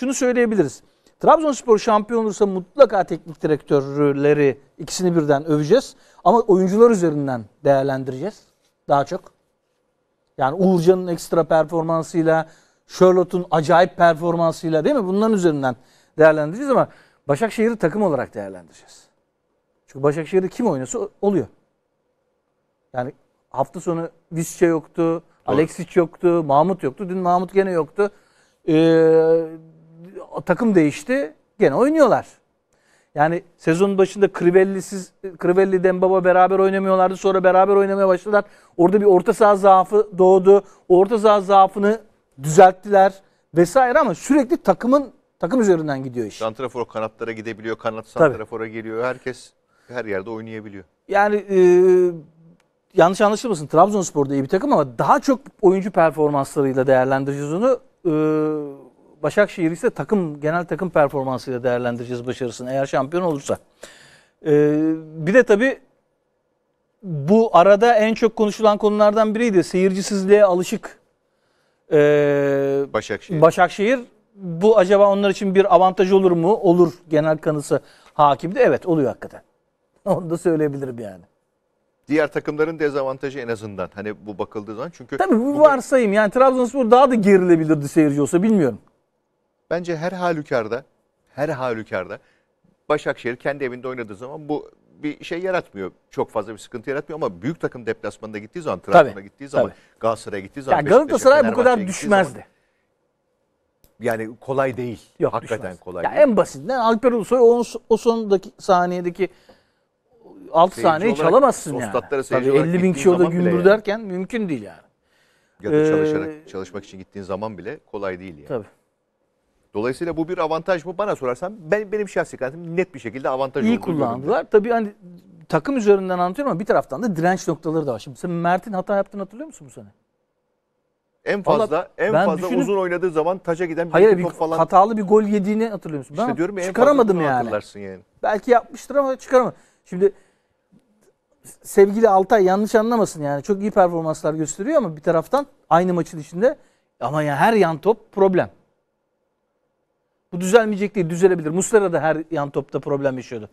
şunu söyleyebiliriz. Trabzonspor şampiyon olursa mutlaka teknik direktörleri ikisini birden öveceğiz. Ama oyuncular üzerinden değerlendireceğiz daha çok. Yani Uğurcan'ın ekstra performansıyla, Charlotte'un acayip performansıyla değil mi? Bunların üzerinden değerlendireceğiz ama Başakşehir'i takım olarak değerlendireceğiz. Çünkü Başakşehir'de kim oynasa oluyor. Yani hafta sonu Visce yoktu, Alexis yoktu, Mahmut yoktu. Dün Mahmut gene yoktu. Ee, takım değişti. Gene oynuyorlar. Yani sezonun başında Crivelli'siz, Crivelli Baba beraber oynamıyorlardı. Sonra beraber oynamaya başladılar. Orada bir orta saha zaafı doğdu. orta saha zaafını düzelttiler vesaire ama sürekli takımın takım üzerinden gidiyor iş. Santrafor kanatlara gidebiliyor. Kanat santrafora geliyor. Herkes her yerde oynayabiliyor. Yani e, yanlış anlaşılmasın Trabzonspor da iyi bir takım ama daha çok oyuncu performanslarıyla değerlendireceğiz onu. E, Başakşehir ise takım genel takım performansıyla değerlendireceğiz başarısını eğer şampiyon olursa. Ee, bir de tabii bu arada en çok konuşulan konulardan biriydi. Seyircisizliğe alışık ee, Başakşehir. Başakşehir bu acaba onlar için bir avantaj olur mu? Olur genel kanısı hakimdi. Evet oluyor hakikaten. Onu da söyleyebilirim yani. Diğer takımların dezavantajı en azından. Hani bu bakıldığı zaman çünkü... Tabii bu varsayım. Yani Trabzonspor daha da gerilebilirdi seyirci olsa bilmiyorum. Bence her halükarda, her halükarda Başakşehir kendi evinde oynadığı zaman bu bir şey yaratmıyor. Çok fazla bir sıkıntı yaratmıyor ama büyük takım deplasmanına gittiği zaman, Trabzon'a gittiği zaman, Galatasaray'a gittiği zaman, yani Galatasaray bu kadar düşmezdi. Zaman, yani kolay değil. Yok, Hakikaten düşmez. kolay ya değil. En basitinden Alper Ulusoy o, o sondaki saniyedeki 6 saniye çalamazsın yani. Tabii 50 bin kişi orada gümbür yani. mümkün değil yani. Ya da ee, çalışarak, çalışmak için gittiğin zaman bile kolay değil yani. Tabii. Dolayısıyla bu bir avantaj mı? Bana sorarsan ben benim şahsi kanaatim net bir şekilde avantaj İyi kullandılar. Göründü. Tabii hani takım üzerinden anlatıyorum ama bir taraftan da direnç noktaları da var. Şimdi sen Mert'in hata yaptığını hatırlıyor musun bu sene? En fazla Vallahi en fazla düşünüp- uzun oynadığı zaman taca giden bir Hayır bir top falan hatalı bir gol yediğini hatırlıyor musun? işte Ben diyorum ya, en fazla çıkaramadım yani. hatırlarsın yani. Belki yapmıştır ama çıkaramadım. Şimdi sevgili Altay yanlış anlamasın yani. Çok iyi performanslar gösteriyor ama bir taraftan aynı maçın içinde ama ya her yan top problem. Bu düzelmeyecek değil, düzelebilir. Muslera da her yan topta problem yaşıyordu.